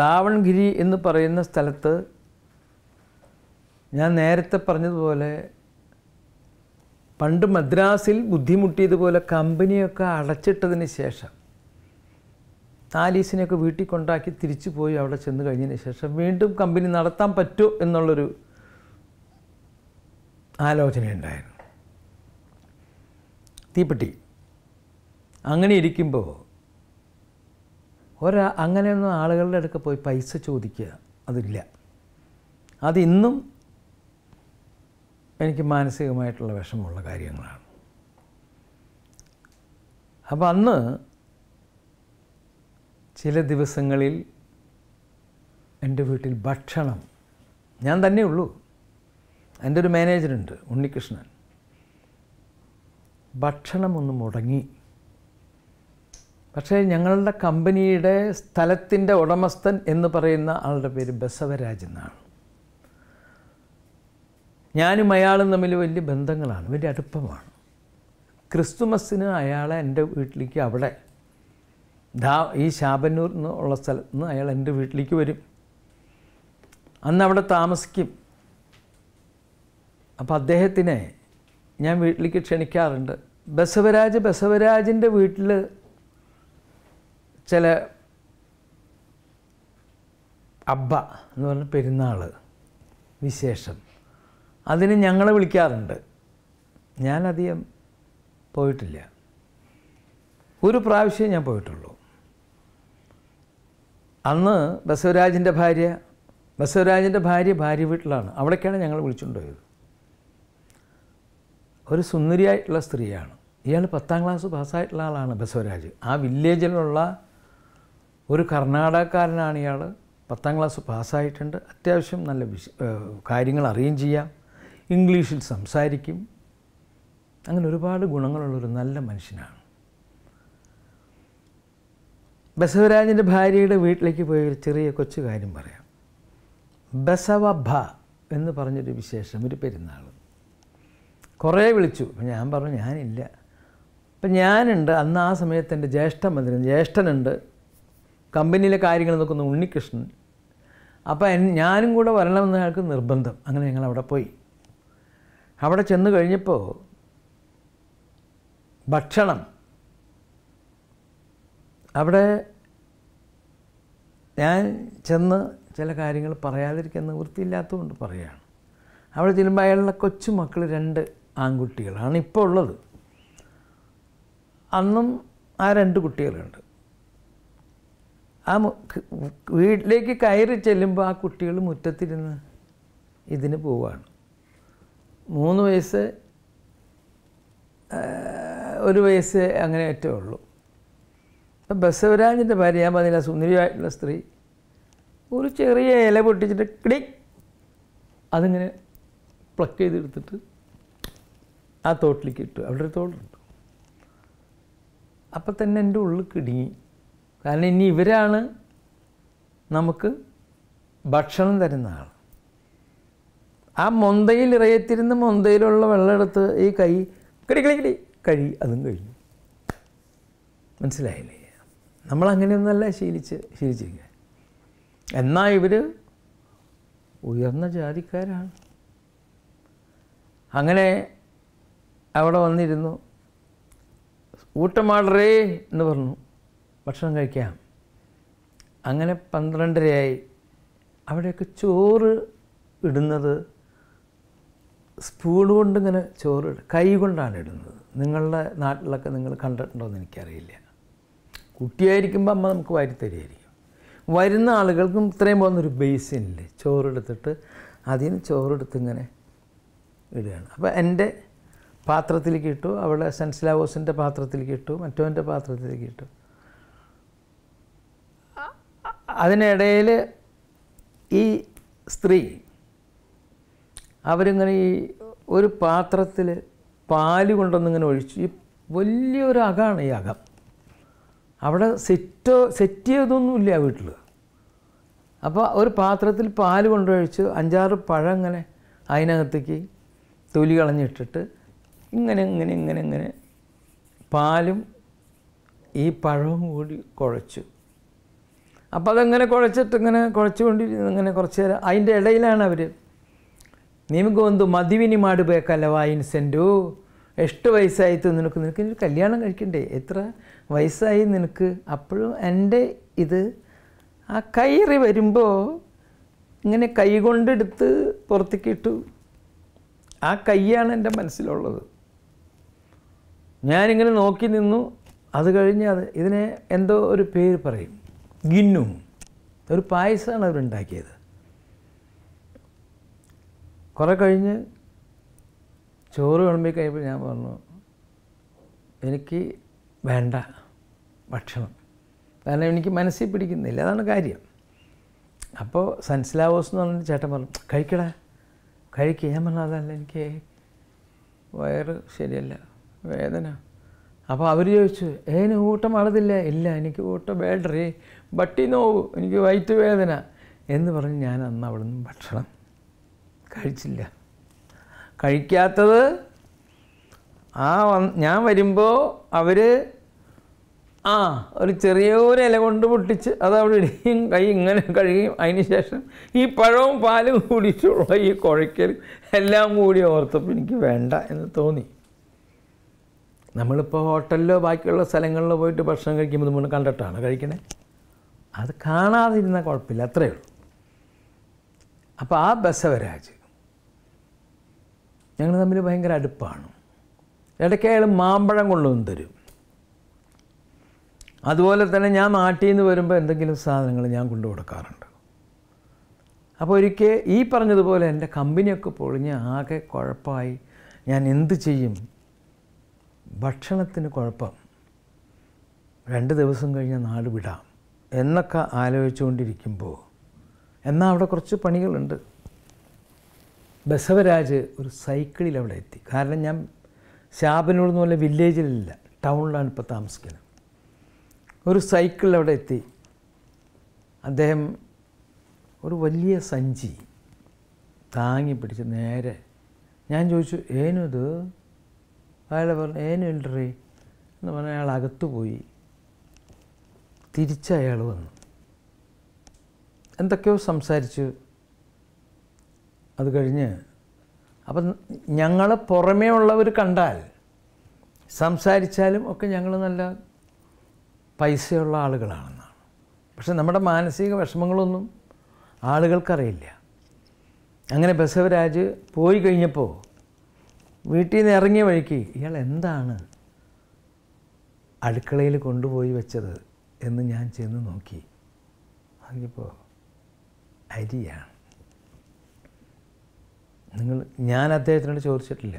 ദാവൺഗിരി എന്ന് പറയുന്ന സ്ഥലത്ത് ഞാൻ നേരത്തെ പറഞ്ഞതുപോലെ പണ്ട് മദ്രാസിൽ ബുദ്ധിമുട്ടിയതുപോലെ കമ്പനിയൊക്കെ അടച്ചിട്ടതിന് ശേഷം താലീസിനെയൊക്കെ വീട്ടിൽ കൊണ്ടാക്കി തിരിച്ചു പോയി അവിടെ ചെന്ന് കഴിഞ്ഞതിന് ശേഷം വീണ്ടും കമ്പനി നടത്താൻ പറ്റുമോ എന്നുള്ളൊരു ആലോചനയുണ്ടായിരുന്നു തീപ്പെട്ടി അങ്ങനെ ഇരിക്കുമ്പോൾ ഒരാ അങ്ങനെയൊന്നും ആളുകളുടെ അടുക്ക പോയി പൈസ ചോദിക്കുക അതില്ല അതിന്നും എനിക്ക് മാനസികമായിട്ടുള്ള വിഷമമുള്ള കാര്യങ്ങളാണ് അപ്പം അന്ന് ചില ദിവസങ്ങളിൽ എൻ്റെ വീട്ടിൽ ഭക്ഷണം ഞാൻ തന്നെയുള്ളൂ എൻ്റെ ഒരു മാനേജറുണ്ട് ഉണ്ണികൃഷ്ണൻ ഭക്ഷണമൊന്ന് മുടങ്ങി പക്ഷേ ഞങ്ങളുടെ കമ്പനിയുടെ സ്ഥലത്തിൻ്റെ ഉടമസ്ഥൻ എന്ന് പറയുന്ന ആളുടെ പേര് ബസവരാജ് എന്നാണ് ഞാനും അയാളും തമ്മിൽ വലിയ ബന്ധങ്ങളാണ് വലിയ അടുപ്പമാണ് ക്രിസ്തുമസിന് അയാളെ എൻ്റെ വീട്ടിലേക്ക് അവിടെ ധാ ഈ ശാബന്നൂർ എന്നുള്ള സ്ഥലത്ത് നിന്ന് അയാൾ എൻ്റെ വീട്ടിലേക്ക് വരും അന്ന് അവിടെ താമസിക്കും അപ്പോൾ അദ്ദേഹത്തിനെ ഞാൻ വീട്ടിലേക്ക് ക്ഷണിക്കാറുണ്ട് ബസവരാജ് ബസവരാജിൻ്റെ വീട്ടിൽ ചില അബ്ബ എന്ന് പറഞ്ഞ പെരുന്നാൾ വിശേഷം അതിന് ഞങ്ങളെ വിളിക്കാറുണ്ട് ഞാനധികം പോയിട്ടില്ല ഒരു പ്രാവശ്യം ഞാൻ പോയിട്ടുള്ളൂ അന്ന് ബസവരാജിൻ്റെ ഭാര്യ ബസവരാജിൻ്റെ ഭാര്യ ഭാര്യ വീട്ടിലാണ് അവിടേക്കാണ് ഞങ്ങൾ വിളിച്ചുകൊണ്ടുപോയത് ഒരു സുന്ദരിയായിട്ടുള്ള സ്ത്രീയാണ് ഇയാൾ പത്താം ക്ലാസ് പാസ്സായിട്ടുള്ള ആളാണ് ബസവരാജ് ആ വില്ലേജിലുള്ള ഒരു കർണാടകക്കാരനാണ് ഇയാൾ പത്താം ക്ലാസ് പാസ്സായിട്ടുണ്ട് അത്യാവശ്യം നല്ല വിശ കാര്യങ്ങൾ അറിയും ചെയ്യാം ഇംഗ്ലീഷിൽ സംസാരിക്കും അങ്ങനെ ഒരുപാട് ഗുണങ്ങളുള്ളൊരു നല്ല മനുഷ്യനാണ് ബസവരാജൻ്റെ ഭാര്യയുടെ വീട്ടിലേക്ക് പോയി ഒരു ചെറിയ കൊച്ചു കാര്യം പറയാം ബസവഭ എന്ന് പറഞ്ഞൊരു വിശേഷം ഒരു പെരുന്നാൾ കുറേ വിളിച്ചു അപ്പം ഞാൻ പറഞ്ഞു ഞാനില്ല അപ്പം ഞാനുണ്ട് അന്ന് ആ സമയത്ത് എൻ്റെ ജ്യേഷ്ഠ മന്ത്രി ജ്യേഷ്ഠനുണ്ട് കമ്പനിയിലെ കാര്യങ്ങൾ നോക്കുന്ന ഉണ്ണികൃഷ്ണൻ അപ്പം ഞാനും കൂടെ വരണമെന്ന് അയാൾക്ക് നിർബന്ധം അങ്ങനെ ഞങ്ങൾ അവിടെ പോയി അവിടെ ചെന്ന് കഴിഞ്ഞപ്പോൾ ഭക്ഷണം അവിടെ ഞാൻ ചെന്ന് ചില കാര്യങ്ങൾ പറയാതിരിക്കുന്ന വൃത്തിയില്ലാത്തതുകൊണ്ട് പറയുകയാണ് അവിടെ ചെല്ലുമ്പോൾ അയാളുടെ കൊച്ചുമക്കൾ രണ്ട് ആൺകുട്ടികളാണ് ഇപ്പോൾ ഉള്ളത് അന്നും ആ രണ്ട് കുട്ടികളുണ്ട് ആ വീട്ടിലേക്ക് കയറി ചെല്ലുമ്പോൾ ആ കുട്ടികൾ മുറ്റത്തിരുന്ന് ഇതിന് പോവാണ് മൂന്ന് വയസ്സ് ഒരു വയസ്സ് അങ്ങനെ ഏറ്റവും ഉള്ളൂ അപ്പം ബസവരാജിൻ്റെ ഭാര്യ ഞാൻ പറഞ്ഞില്ല സുന്ദരിയായിട്ടുള്ള സ്ത്രീ ഒരു ചെറിയ ഇല പൊട്ടിച്ചിട്ട് കിടി അതിങ്ങനെ പ്ലക്ക് ചെയ്തെടുത്തിട്ട് ആ തോട്ടിലേക്ക് ഇട്ടു അവിടെ ഒരു തോടുണ്ട് അപ്പം തന്നെ എൻ്റെ ഉള്ളിൽ കിടുങ്ങി കാരണം ഇനി ഇവരാണ് നമുക്ക് ഭക്ഷണം തരുന്ന ആൾ ആ മൊന്തയിൽ ഇറയത്തിരുന്ന് മൊന്തയിലുള്ള വെള്ളമെടുത്ത് ഈ കൈ കിടി കിളി കിളി കഴി അതും കഴിഞ്ഞു മനസ്സിലായില്ലേ നമ്മളങ്ങനെയൊന്നല്ല ശീലിച്ച് ശീലിച്ചിരിക്കുക എന്നാൽ ഇവർ ഉയർന്ന ജാതിക്കാരാണ് അങ്ങനെ അവിടെ വന്നിരുന്നു ഊട്ടമാടറേ എന്ന് പറഞ്ഞു ഭക്ഷണം കഴിക്കാം അങ്ങനെ പന്ത്രണ്ടരയായി അവിടെയൊക്കെ ചോറ് ഇടുന്നത് സ്പൂൺ കൊണ്ട് ഇങ്ങനെ ചോറ് കൈ കൊണ്ടാണ് ഇടുന്നത് നിങ്ങളുടെ നാട്ടിലൊക്കെ നിങ്ങൾ കണ്ടിട്ടുണ്ടോ എന്ന് എനിക്കറിയില്ല കുട്ടിയായിരിക്കുമ്പോൾ അമ്മ നമുക്ക് വാരിത്തരുമായിരിക്കും വരുന്ന ആളുകൾക്കും ഇത്രയും പോകുന്നൊരു ബേസിനില്ല ചോറെടുത്തിട്ട് അതിൽ നിന്ന് ചോറെടുത്ത് ഇങ്ങനെ ഇടുകയാണ് അപ്പോൾ എൻ്റെ പാത്രത്തിലേക്ക് ഇട്ടു അവളെ സെൻസിലാവോസിൻ്റെ പാത്രത്തിലേക്ക് ഇട്ടു മറ്റോൻ്റെ പാത്രത്തിലേക്ക് ഇട്ടു അതിനിടയിൽ ഈ സ്ത്രീ അവരിങ്ങനെ ഈ ഒരു പാത്രത്തിൽ പാല് കൊണ്ടൊന്നിങ്ങനെ ഒഴിച്ചു ഈ വലിയൊരു അകമാണ് ഈ അകം അവിടെ സെറ്റോ സെറ്റ് ചെയ്തൊന്നുമില്ല വീട്ടിൽ അപ്പോൾ ഒരു പാത്രത്തിൽ പാല് കൊണ്ടൊഴിച്ച് അഞ്ചാറ് പഴം ഇങ്ങനെ അതിനകത്തേക്ക് തൊലി കളഞ്ഞിട്ടിട്ട് ഇങ്ങനെ ഇങ്ങനെ ഇങ്ങനെ ഇങ്ങനെ പാലും ഈ പഴവും കൂടി കുഴച്ചു അപ്പോൾ അതങ്ങനെ കുഴച്ചിട്ട് ഇങ്ങനെ കുഴച്ചുകൊണ്ടിരുന്നു ഇങ്ങനെ കുറച്ച് നേരം അതിൻ്റെ ഇടയിലാണ് അവർ നിമക്ക് ഒന്ന് മതിവിനി മാടുപേ വായിൻസെൻറ്റു എട്ട് വയസ്സായി നിനക്ക് നിനക്ക് കല്യാണം കഴിക്കണ്ടേ എത്ര വയസ്സായി നിനക്ക് അപ്പോഴും എൻ്റെ ഇത് ആ കയറി വരുമ്പോൾ ഇങ്ങനെ കൈ കൊണ്ടെടുത്ത് പുറത്തേക്ക് ഇട്ടു ആ കൈയാണ് എൻ്റെ മനസ്സിലുള്ളത് ഞാനിങ്ങനെ നോക്കി നിന്നു അത് കഴിഞ്ഞ് അത് ഇതിനെ എന്തോ ഒരു പേര് പറയും ഗിന്നും ഒരു പായസമാണ് അവരുണ്ടാക്കിയത് കുറേ കഴിഞ്ഞ് ചോറ് വിളമ്പി കഴിയുമ്പോൾ ഞാൻ പറഞ്ഞു എനിക്ക് വേണ്ട ഭക്ഷണം കാരണം എനിക്ക് മനസ്സിൽ പിടിക്കുന്നില്ല അതാണ് കാര്യം അപ്പോൾ സൻസ്ലാവോസ് എന്ന് പറഞ്ഞ ചേട്ടൻ പറഞ്ഞു കഴിക്കടാ കഴിക്കുക ഞാൻ പറഞ്ഞു അതല്ല എനിക്ക് വയറ് ശരിയല്ല വേദന അപ്പോൾ അവർ ചോദിച്ചു ഏന് ഊട്ടം അളതില്ല ഇല്ല എനിക്ക് ഊട്ടം ബേഡറി ബട്ടി നോവു എനിക്ക് വയറ്റ് വേദന എന്ന് പറഞ്ഞ് ഞാൻ അന്ന് അവിടെ നിന്ന് ഭക്ഷണം കഴിച്ചില്ല കഴിക്കാത്തത് ആ ഞാൻ വരുമ്പോൾ അവർ ആ ഒരു ചെറിയൊരു ഇല കൊണ്ട് പൊട്ടിച്ച് അത് അവിടെ ഇടുകയും കൈ ഇങ്ങനെ കഴുകിയും അതിന് ശേഷം ഈ പഴവും പാലും കൂടിയിട്ടുള്ള ഈ കുഴയ്ക്കലും എല്ലാം കൂടി ഓർത്തപ്പോൾ എനിക്ക് വേണ്ട എന്ന് തോന്നി നമ്മളിപ്പോൾ ഹോട്ടലിലോ ബാക്കിയുള്ള സ്ഥലങ്ങളിലോ പോയിട്ട് ഭക്ഷണം കഴിക്കുമ്പോൾ നമ്മൾ കണ്ടിട്ടാണ് കഴിക്കണേ അത് കാണാതിരുന്ന കുഴപ്പമില്ല അത്രയേ ഉള്ളൂ അപ്പോൾ ആ ബസവരാജ് ഞങ്ങൾ തമ്മിൽ ഭയങ്കര അടുപ്പാണ് ഇടയ്ക്ക് അയാൾ മാമ്പഴം കൊണ്ടുവന്ന് തരും അതുപോലെ തന്നെ ഞാൻ നാട്ടിൽ നിന്ന് വരുമ്പോൾ എന്തെങ്കിലും സാധനങ്ങൾ ഞാൻ കൊണ്ടു കൊടുക്കാറുണ്ട് അപ്പോൾ ഒരിക്കൽ ഈ പറഞ്ഞതുപോലെ എൻ്റെ കമ്പനിയൊക്കെ പൊളിഞ്ഞ് ആകെ കുഴപ്പമായി ഞാൻ എന്ത് ചെയ്യും ഭക്ഷണത്തിന് കുഴപ്പം രണ്ട് ദിവസം കഴിഞ്ഞാൽ നാട് വിടാം എന്നൊക്കെ ആലോചിച്ചുകൊണ്ടിരിക്കുമ്പോൾ എന്നാൽ അവിടെ കുറച്ച് പണികളുണ്ട് ബസവരാജ് ഒരു സൈക്കിളിൽ അവിടെ എത്തി കാരണം ഞാൻ ശാപനൂർ എന്ന് പറഞ്ഞ വില്ലേജിലില്ല ടൗണിലാണ് ഇപ്പോൾ താമസിക്കുന്നത് ഒരു സൈക്കിളിൽ അവിടെ എത്തി അദ്ദേഹം ഒരു വലിയ സഞ്ചി താങ്ങി പിടിച്ച് നേരെ ഞാൻ ചോദിച്ചു ഇത് അയാളെ പറഞ്ഞു ഏനുണ്ടറി എന്ന് പറഞ്ഞാൽ അയാൾ അകത്തു പോയി തിരിച്ച് അയാൾ വന്നു എന്തൊക്കെയോ സംസാരിച്ചു അത് കഴിഞ്ഞ് അപ്പം ഞങ്ങൾ പുറമേ ഉള്ളവർ കണ്ടാൽ സംസാരിച്ചാലും ഒക്കെ ഞങ്ങൾ നല്ല പൈസയുള്ള ആളുകളാണെന്നാണ് പക്ഷെ നമ്മുടെ മാനസിക വിഷമങ്ങളൊന്നും ആളുകൾക്കറിയില്ല അങ്ങനെ ബസവരാജ് പോയി കഴിഞ്ഞപ്പോൾ വീട്ടിൽ നിന്ന് ഇറങ്ങിയ വഴിക്ക് ഇയാൾ എന്താണ് അടുക്കളയിൽ കൊണ്ടുപോയി വെച്ചത് എന്ന് ഞാൻ ചെന്ന് നോക്കി അതിപ്പോൾ അരിയാണ് നിങ്ങൾ ഞാൻ അദ്ദേഹത്തിനോട് ചോദിച്ചിട്ടില്ല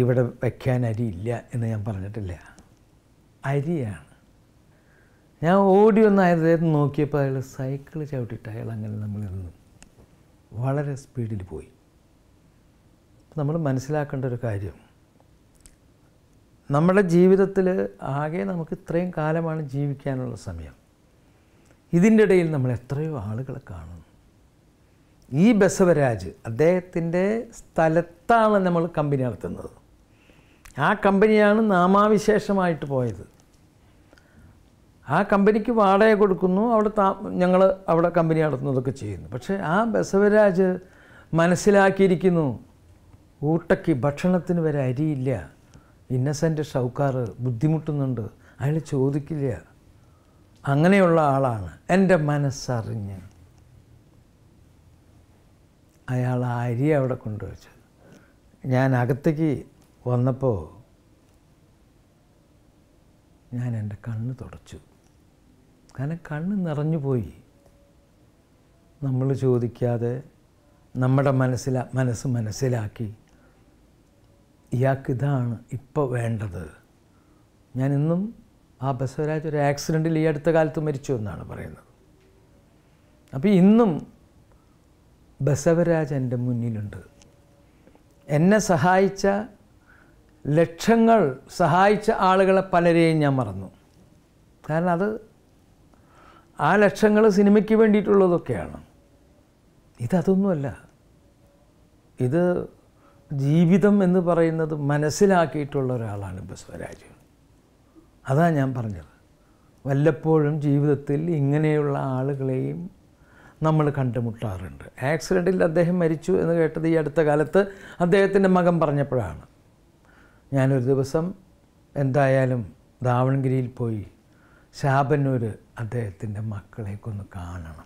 ഇവിടെ വയ്ക്കാൻ അരിയില്ല എന്ന് ഞാൻ പറഞ്ഞിട്ടില്ല അരിയാണ് ഞാൻ ഓടി ഒന്ന് അദ്ദേഹത്തിന് നോക്കിയപ്പോൾ അയാൾ സൈക്കിൾ ചവിട്ടിയിട്ട് അയാൾ അങ്ങനെ നമ്മളിൽ നിന്നും വളരെ സ്പീഡിൽ പോയി നമ്മൾ മനസ്സിലാക്കേണ്ട ഒരു കാര്യം നമ്മുടെ ജീവിതത്തിൽ ആകെ നമുക്ക് ഇത്രയും കാലമാണ് ജീവിക്കാനുള്ള സമയം ഇതിൻ്റെ ഇടയിൽ നമ്മൾ എത്രയോ ആളുകളെ കാണുന്നു ഈ ബസവരാജ് അദ്ദേഹത്തിൻ്റെ സ്ഥലത്താണ് നമ്മൾ കമ്പനി നടത്തുന്നത് ആ കമ്പനിയാണ് നാമാവിശേഷമായിട്ട് പോയത് ആ കമ്പനിക്ക് വാടക കൊടുക്കുന്നു അവിടെ താ ഞങ്ങൾ അവിടെ കമ്പനി നടത്തുന്നതൊക്കെ ചെയ്യുന്നു പക്ഷേ ആ ബസവരാജ് മനസ്സിലാക്കിയിരിക്കുന്നു ഊട്ടയ്ക്ക് ഭക്ഷണത്തിന് വരെ അരിയില്ല ഇന്നസെൻ്റ് ഷൗക്കാർ ബുദ്ധിമുട്ടുന്നുണ്ട് അയാൾ ചോദിക്കില്ല അങ്ങനെയുള്ള ആളാണ് എൻ്റെ മനസ്സറിഞ്ഞ് അയാൾ ആ അരി അവിടെ കൊണ്ടുവച്ചത് ഞാൻ അകത്തേക്ക് വന്നപ്പോൾ ഞാൻ എൻ്റെ കണ്ണ് തുടച്ചു കാരണം കണ്ണ് നിറഞ്ഞു പോയി നമ്മൾ ചോദിക്കാതെ നമ്മുടെ മനസ്സിലാ മനസ്സ് മനസ്സിലാക്കി ഇയാൾക്ക് ഇതാണ് ഇപ്പോൾ വേണ്ടത് ഞാൻ ഇന്നും ആ ബസവരാജ് ഒരു ആക്സിഡൻറ്റിൽ ഈ അടുത്ത കാലത്ത് മരിച്ചു എന്നാണ് പറയുന്നത് അപ്പോൾ ഇന്നും ബസവരാജ് എൻ്റെ മുന്നിലുണ്ട് എന്നെ സഹായിച്ച ലക്ഷങ്ങൾ സഹായിച്ച ആളുകളെ പലരെയും ഞാൻ മറന്നു കാരണം അത് ആ ലക്ഷങ്ങൾ സിനിമയ്ക്ക് വേണ്ടിയിട്ടുള്ളതൊക്കെയാണ് ഇതൊന്നുമല്ല ഇത് ജീവിതം എന്ന് പറയുന്നത് മനസ്സിലാക്കിയിട്ടുള്ള ഒരാളാണ് ഇപ്പോൾ സ്വരാജ് അതാണ് ഞാൻ പറഞ്ഞത് വല്ലപ്പോഴും ജീവിതത്തിൽ ഇങ്ങനെയുള്ള ആളുകളെയും നമ്മൾ കണ്ടുമുട്ടാറുണ്ട് ആക്സിഡൻറ്റിൽ അദ്ദേഹം മരിച്ചു എന്ന് കേട്ടത് ഈ അടുത്ത കാലത്ത് അദ്ദേഹത്തിൻ്റെ മകൻ പറഞ്ഞപ്പോഴാണ് ഞാനൊരു ദിവസം എന്തായാലും ദാവണഗിരിയിൽ പോയി ശാപന്നൂർ അദ്ദേഹത്തിൻ്റെ മക്കളേക്കൊന്ന് കാണണം